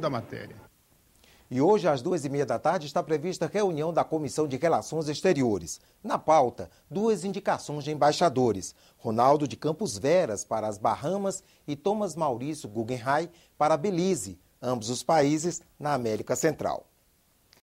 da matéria. E hoje, às duas e meia da tarde, está prevista reunião da Comissão de Relações Exteriores. Na pauta, duas indicações de embaixadores: Ronaldo de Campos Veras para as Bahamas e Thomas Maurício Guggenheim para Belize, ambos os países na América Central.